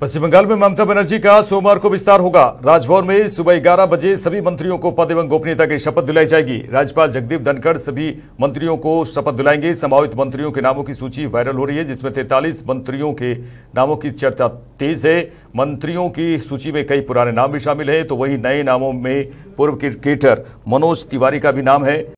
पश्चिम बंगाल में ममता बनर्जी का सोमवार को विस्तार होगा राजभवन में सुबह ग्यारह बजे सभी मंत्रियों को पद एवं गोपनीयता की शपथ दिलाई जाएगी राज्यपाल जगदीप धनखड़ सभी मंत्रियों को शपथ दिलाएंगे संभावित मंत्रियों के नामों की सूची वायरल हो रही है जिसमें तैतालीस मंत्रियों के नामों की चर्चा तेज है मंत्रियों की सूची में कई पुराने नाम भी शामिल है तो वही नए नामों में पूर्व क्रिकेटर मनोज तिवारी का भी नाम है